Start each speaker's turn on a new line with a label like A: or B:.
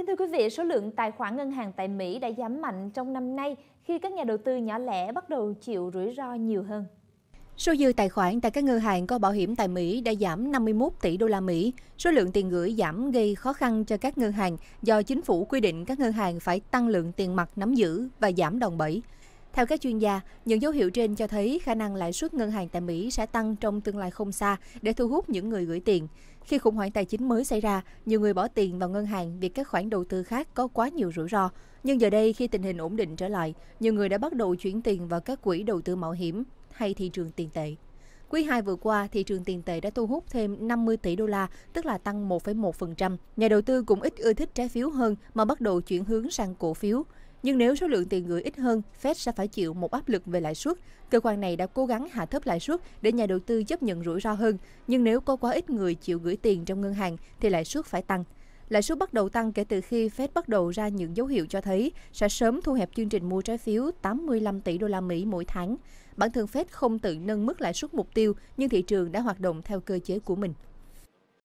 A: Kính thưa quý vị, số lượng tài khoản ngân hàng tại Mỹ đã giảm mạnh trong năm nay khi các nhà đầu tư nhỏ lẻ bắt đầu chịu rủi ro nhiều hơn.
B: Số dư tài khoản tại các ngân hàng có bảo hiểm tại Mỹ đã giảm 51 tỷ đô la Mỹ. Số lượng tiền gửi giảm gây khó khăn cho các ngân hàng do chính phủ quy định các ngân hàng phải tăng lượng tiền mặt nắm giữ và giảm đòn bẩy. Theo các chuyên gia, những dấu hiệu trên cho thấy khả năng lãi suất ngân hàng tại Mỹ sẽ tăng trong tương lai không xa để thu hút những người gửi tiền. Khi khủng hoảng tài chính mới xảy ra, nhiều người bỏ tiền vào ngân hàng vì các khoản đầu tư khác có quá nhiều rủi ro. Nhưng giờ đây, khi tình hình ổn định trở lại, nhiều người đã bắt đầu chuyển tiền vào các quỹ đầu tư mạo hiểm hay thị trường tiền tệ. Quý 2 vừa qua, thị trường tiền tệ đã thu hút thêm 50 tỷ đô la, tức là tăng 1,1%. Nhà đầu tư cũng ít ưa thích trái phiếu hơn mà bắt đầu chuyển hướng sang cổ phiếu. Nhưng nếu số lượng tiền gửi ít hơn, Fed sẽ phải chịu một áp lực về lãi suất. Cơ quan này đã cố gắng hạ thấp lãi suất để nhà đầu tư chấp nhận rủi ro hơn, nhưng nếu có quá ít người chịu gửi tiền trong ngân hàng thì lãi suất phải tăng. Lãi suất bắt đầu tăng kể từ khi Fed bắt đầu ra những dấu hiệu cho thấy sẽ sớm thu hẹp chương trình mua trái phiếu 85 tỷ đô la Mỹ mỗi tháng. Bản thân Fed không tự nâng mức lãi suất mục tiêu, nhưng thị trường đã hoạt động theo cơ chế của mình.